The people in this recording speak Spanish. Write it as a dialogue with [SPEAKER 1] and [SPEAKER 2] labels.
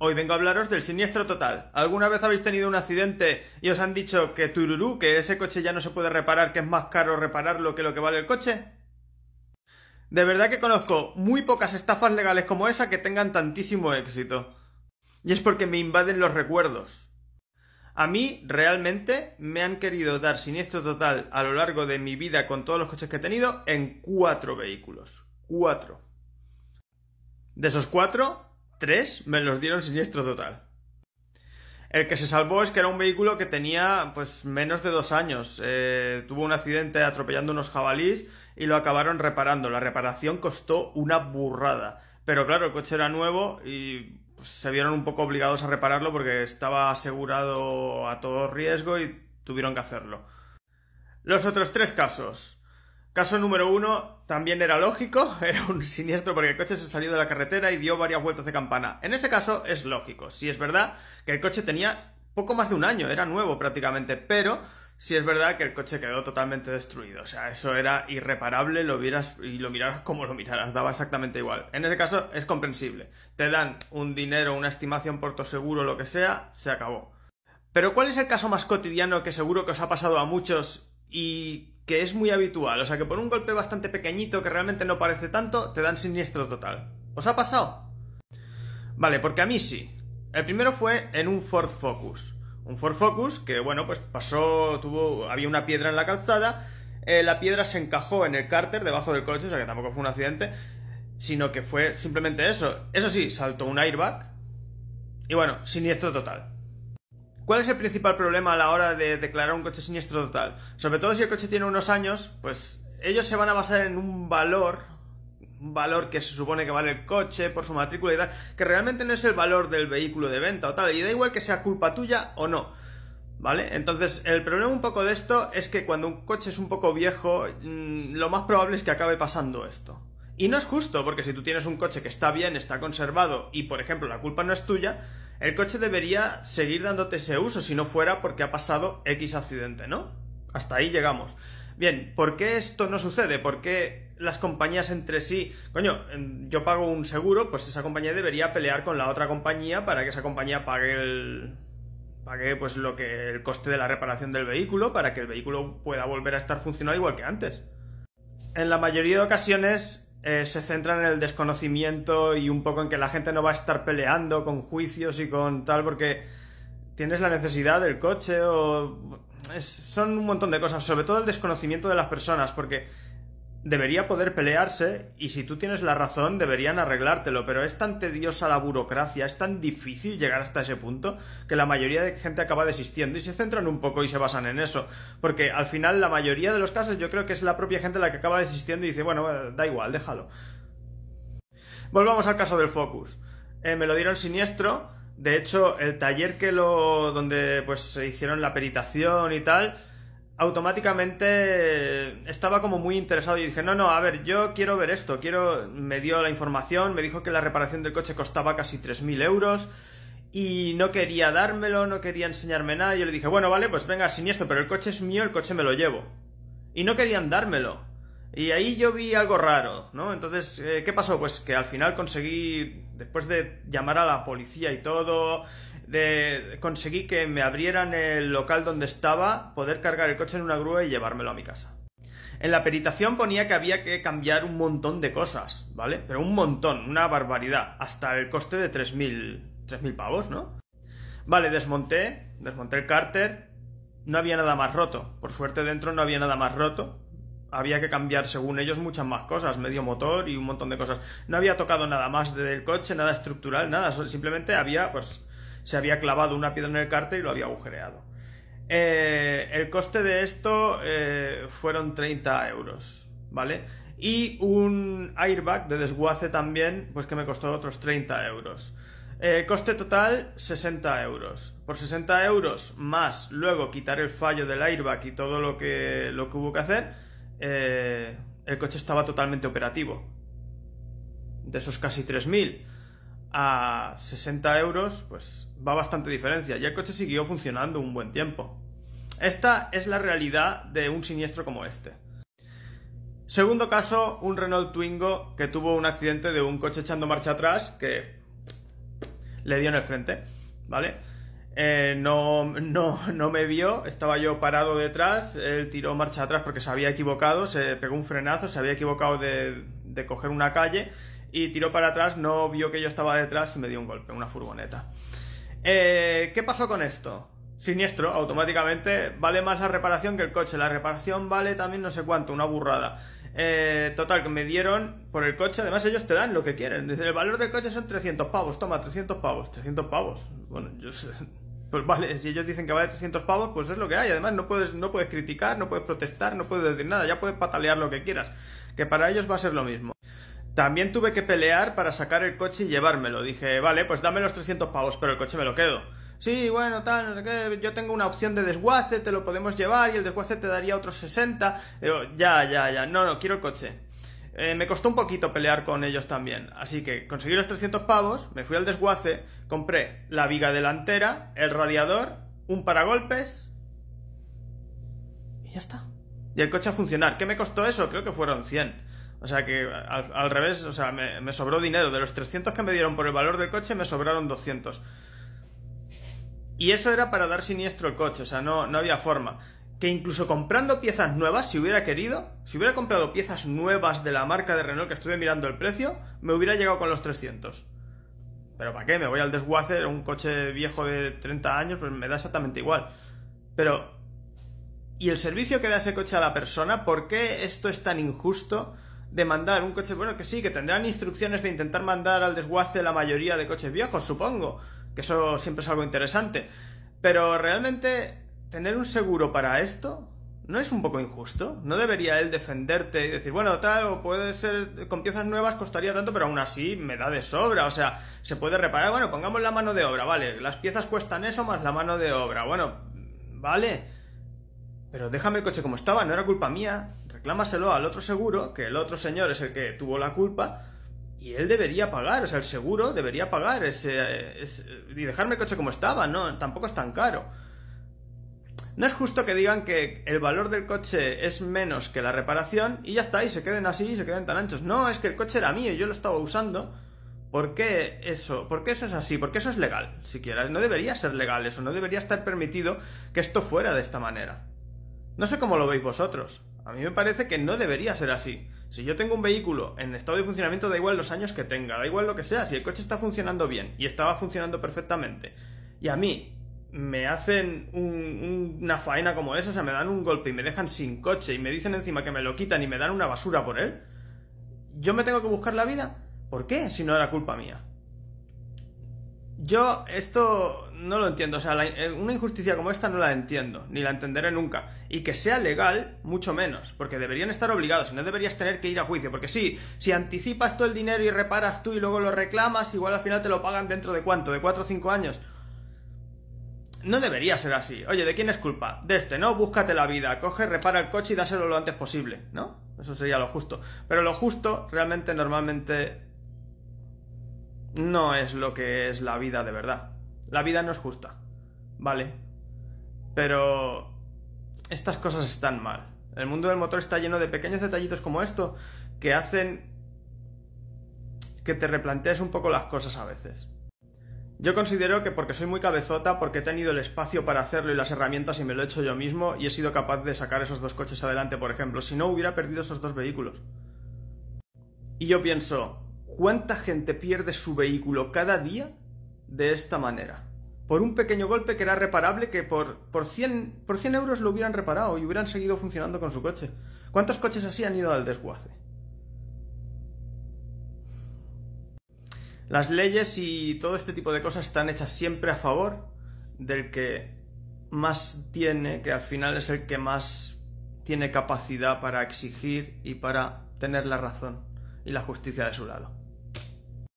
[SPEAKER 1] Hoy vengo a hablaros del siniestro total. ¿Alguna vez habéis tenido un accidente y os han dicho que tururú, que ese coche ya no se puede reparar, que es más caro repararlo que lo que vale el coche? De verdad que conozco muy pocas estafas legales como esa que tengan tantísimo éxito. Y es porque me invaden los recuerdos. A mí realmente me han querido dar siniestro total a lo largo de mi vida con todos los coches que he tenido en cuatro vehículos. Cuatro. De esos cuatro, tres me los dieron siniestro total. El que se salvó es que era un vehículo que tenía pues menos de dos años. Eh, tuvo un accidente atropellando unos jabalís y lo acabaron reparando. La reparación costó una burrada. Pero claro, el coche era nuevo y pues, se vieron un poco obligados a repararlo porque estaba asegurado a todo riesgo y tuvieron que hacerlo. Los otros tres casos. Caso número uno también era lógico, era un siniestro porque el coche se salió de la carretera y dio varias vueltas de campana. En ese caso es lógico, si es verdad que el coche tenía poco más de un año, era nuevo prácticamente, pero si es verdad que el coche quedó totalmente destruido, o sea, eso era irreparable, lo vieras y lo miraras como lo miraras, daba exactamente igual. En ese caso es comprensible, te dan un dinero, una estimación por tu seguro, lo que sea, se acabó. Pero ¿cuál es el caso más cotidiano que seguro que os ha pasado a muchos y que es muy habitual. O sea, que por un golpe bastante pequeñito que realmente no parece tanto, te dan siniestro total. ¿Os ha pasado? Vale, porque a mí sí. El primero fue en un Ford Focus. Un Ford Focus que, bueno, pues pasó, tuvo, había una piedra en la calzada, eh, la piedra se encajó en el cárter debajo del coche, o sea que tampoco fue un accidente, sino que fue simplemente eso. Eso sí, saltó un airbag y bueno, siniestro total. ¿Cuál es el principal problema a la hora de declarar un coche siniestro total? Sobre todo si el coche tiene unos años, pues ellos se van a basar en un valor, un valor que se supone que vale el coche por su matrícula y tal, que realmente no es el valor del vehículo de venta o tal, y da igual que sea culpa tuya o no. ¿Vale? Entonces, el problema un poco de esto es que cuando un coche es un poco viejo, mm, lo más probable es que acabe pasando esto. Y no es justo, porque si tú tienes un coche que está bien, está conservado y, por ejemplo, la culpa no es tuya, el coche debería seguir dándote ese uso si no fuera porque ha pasado X accidente, ¿no? Hasta ahí llegamos. Bien, ¿por qué esto no sucede? ¿Por qué las compañías entre sí, coño, yo pago un seguro, pues esa compañía debería pelear con la otra compañía para que esa compañía pague el pague pues lo que el coste de la reparación del vehículo para que el vehículo pueda volver a estar funcionando igual que antes. En la mayoría de ocasiones eh, se centra en el desconocimiento y un poco en que la gente no va a estar peleando con juicios y con tal porque tienes la necesidad del coche o... son un montón de cosas, sobre todo el desconocimiento de las personas, porque debería poder pelearse y si tú tienes la razón deberían arreglártelo, pero es tan tediosa la burocracia, es tan difícil llegar hasta ese punto que la mayoría de gente acaba desistiendo y se centran un poco y se basan en eso, porque al final la mayoría de los casos yo creo que es la propia gente la que acaba desistiendo y dice, bueno, eh, da igual, déjalo. Volvamos al caso del Focus. Eh, me lo dieron siniestro, de hecho el taller que lo donde pues se hicieron la peritación y tal, automáticamente estaba como muy interesado y dije, no, no, a ver, yo quiero ver esto, quiero, me dio la información, me dijo que la reparación del coche costaba casi 3.000 euros y no quería dármelo, no quería enseñarme nada, yo le dije, bueno, vale, pues venga, siniestro, pero el coche es mío, el coche me lo llevo. Y no querían dármelo. Y ahí yo vi algo raro, ¿no? Entonces, eh, ¿qué pasó? Pues que al final conseguí, después de llamar a la policía y todo, de, conseguí que me abrieran el local donde estaba, poder cargar el coche en una grúa y llevármelo a mi casa. En la peritación ponía que había que cambiar un montón de cosas, ¿vale? Pero un montón, una barbaridad, hasta el coste de 3.000, 3.000 pavos, ¿no? Vale, desmonté, desmonté el cárter, no había nada más roto, por suerte dentro no había nada más roto, había que cambiar, según ellos, muchas más cosas, medio motor y un montón de cosas. No había tocado nada más del coche, nada estructural, nada, simplemente había, pues, se había clavado una piedra en el cárter y lo había agujereado. Eh, el coste de esto eh, fueron 30 euros, ¿vale? Y un airbag de desguace también, pues que me costó otros 30 euros. Eh, coste total 60 euros. Por 60 euros más luego quitar el fallo del airbag y todo lo que, lo que hubo que hacer, el coche estaba totalmente operativo. De esos casi 3.000 a 60 euros, pues va bastante diferencia. Y el coche siguió funcionando un buen tiempo. Esta es la realidad de un siniestro como este. Segundo caso, un Renault Twingo que tuvo un accidente de un coche echando marcha atrás que le dio en el frente, ¿vale? Eh, no, no, no me vio, estaba yo parado detrás, él tiró marcha atrás porque se había equivocado, se pegó un frenazo, se había equivocado de, de coger una calle y tiró para atrás, no vio que yo estaba detrás y me dio un golpe, una furgoneta. Eh, ¿Qué pasó con esto? Siniestro, automáticamente vale más la reparación que el coche. La reparación vale también no sé cuánto, una burrada. Eh, total, que me dieron por el coche. Además, ellos te dan lo que quieren. el valor del coche son 300 pavos. Toma, 300 pavos. 300 pavos. Bueno, yo sé. Pues vale, si ellos dicen que vale 300 pavos, pues es lo que hay. Además, no puedes, no puedes criticar, no puedes protestar, no puedes decir nada. Ya puedes patalear lo que quieras. Que para ellos va a ser lo mismo. También tuve que pelear para sacar el coche y llevármelo. Dije, vale, pues dame los 300 pavos, pero el coche me lo quedo. Sí, bueno, tal, yo tengo una opción de desguace, te lo podemos llevar y el desguace te daría otros 60. Eh, ya, ya, ya, no, no, quiero el coche. Eh, me costó un poquito pelear con ellos también. Así que conseguí los 300 pavos, me fui al desguace, compré la viga delantera, el radiador, un paragolpes y ya está. Y el coche a funcionar. ¿Qué me costó eso? Creo que fueron 100. O sea que al, revés, o sea, me, sobró dinero. De los 300 que me dieron por el valor del coche, me sobraron 200. Y eso era para dar siniestro el coche, o sea, no, no había forma. Que incluso comprando piezas nuevas, si hubiera querido, si hubiera comprado piezas nuevas de la marca de Renault que estuve mirando el precio, me hubiera llegado con los 300. Pero ¿para qué? Me voy al desguace, un coche viejo de 30 años, pues me da exactamente igual. Pero ¿Y el servicio que da ese coche a la persona? ¿Por qué esto es tan injusto de mandar un coche, bueno, que sí, que tendrán instrucciones de intentar mandar al desguace la mayoría de coches viejos, supongo, que eso siempre es algo interesante, pero realmente tener un seguro para esto no es un poco injusto, no debería él defenderte y decir, bueno, tal, o puede ser, con piezas nuevas costaría tanto, pero aún así me da de sobra, o sea, se puede reparar, bueno, pongamos la mano de obra, vale, las piezas cuestan eso más la mano de obra, bueno, vale pero déjame el coche como estaba, no era culpa mía. Reclámaselo al otro seguro, que el otro señor es el que tuvo la culpa. Y él debería pagar, o sea, el seguro debería pagar ese, y dejarme el coche como estaba, no, tampoco es tan caro. No es justo que digan que el valor del coche es menos que la reparación y ya está, y se queden así y se queden tan anchos. No, es que el coche era mío y yo lo estaba usando. ¿Por qué eso? ¿Por qué eso es así? ¿Por qué eso es legal? Siquiera, no debería ser legal eso, no debería estar permitido que esto fuera de esta manera. No sé cómo lo veis vosotros. A mí me parece que no debería ser así. Si yo tengo un vehículo en estado de funcionamiento, da igual los años que tenga, da igual lo que sea, si el coche está funcionando bien y estaba funcionando perfectamente, y a mí me hacen una faena como esa, o sea, me dan un golpe y me dejan sin coche y me dicen encima que me lo quitan y me dan una basura por él, ¿yo me tengo que buscar la vida? ¿Por qué? Si no era culpa mía. Yo esto no lo entiendo, o sea, eh, una injusticia como esta no la entiendo, ni la entenderé nunca. Y que sea legal, mucho menos, porque deberían estar obligados y no deberías tener que ir a juicio, porque sí, si anticipas todo el dinero y reparas tú y luego lo reclamas, igual al final te lo pagan dentro de cuánto, de cuatro o cinco años. No debería ser así. Oye, ¿de quién es culpa? De este, ¿no? Búscate la vida, coge, repara el coche y dáselo lo antes posible, ¿no? Eso sería lo justo. Pero lo justo realmente normalmente no es lo que es la vida de verdad. La vida no es justa, ¿vale? Pero estas cosas están mal. El mundo del motor está lleno de pequeños detallitos como esto que hacen que te replantees un poco las cosas a veces. Yo considero que porque soy muy cabezota, porque he tenido el espacio para hacerlo y las herramientas y me lo he hecho yo mismo y he sido capaz de sacar esos dos coches adelante, por ejemplo, si no hubiera perdido esos dos vehículos. Y yo pienso, ¿Cuánta gente pierde su vehículo cada día de esta manera? Por un pequeño golpe que era reparable, que por, por, por 100 euros lo hubieran reparado y hubieran seguido funcionando con su coche. ¿Cuántos coches así han ido al desguace? Las leyes y todo este tipo de cosas están hechas siempre a favor del que más tiene, que al final es el que más tiene capacidad para exigir y para tener la razón y la justicia de su lado.